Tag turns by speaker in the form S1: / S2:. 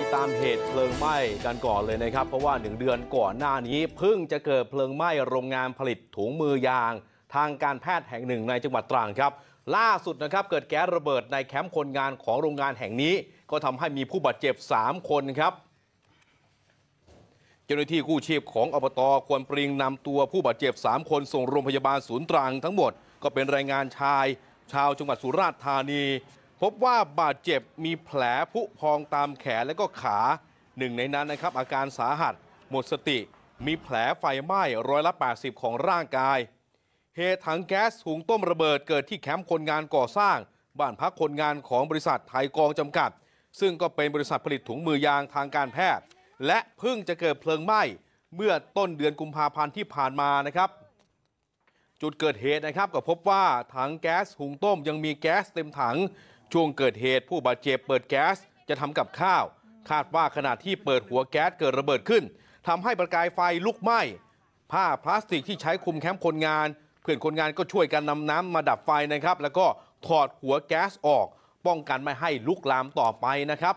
S1: ติดตามเหตุเพลิงไหม้กันก่อนเลยนะครับเพราะว่าหนึ่งเดือนก่อนหน้านี้เพิ่งจะเกิดเพลิงไหม้โรงงานผลิตถุงมือยาง ทางการแพทย์แห่งหนึ่งในจังหวัดตรังครับ ล่าสุดนะครับเกิดแก๊สระเบิดในแคมป์คนงานของโรงงานแห่งนี้ ก็ทำให้มีผู้บาดเจ็บ 3 คนครับเจ้าหน้าที่กู้ชีพของอบตควรปริงนำตัวผู้บาดเจ็บ3คน ส่งโรงพยาบาลศูนย์ตรังทั้งหมดก็เป็นแรงงานชาย ชาวจังหวัดสุราษฎร์ธานีพบว่าบาดเจ็บมีแผลผุพองตามแขนและก็ขาหนึ่งในนั้นนะครับ อาการสาหัส หมดสติ มีแผลไฟไหม้ร้อยละ 80 ของร่างกาย เหตุถังแก๊สถุงต้มระเบิดเกิดที่แคมป์คนงานก่อสร้างบ้านพักคนงานของบริษัทไทยกองจำกัด ซึ่งก็เป็นบริษัทผลิตถุงมือยางทางการแพทย์ และเพิ่งจะเกิดเพลิงไหม้เมื่อต้นเดือนกุมภาพันธ์ที่ผ่านมานะครับ จุดเกิดเหตุนะครับก็พบว่าถังแก๊สหุงต้ม ยังมีแก๊สเต็มถังช่วงเกิดเหตุผู้บาดเจ็บเปิดแก๊ส จะทำกับข้าว คาดว่าขณะที่เปิดหัวแก๊สเกิดระเบิดขึ้นทำให้ประกายไฟลุกไหม้ผ้าพลาสติกที่ใช้คุมแคมป์คนงานเพื่อนคนงานก็ช่วยกันนำน้ำมาดับไฟนะครับ แล้วก็ถอดหัวแก๊สออก ป้องกันไม่ให้ลุกลามต่อไปนะครับ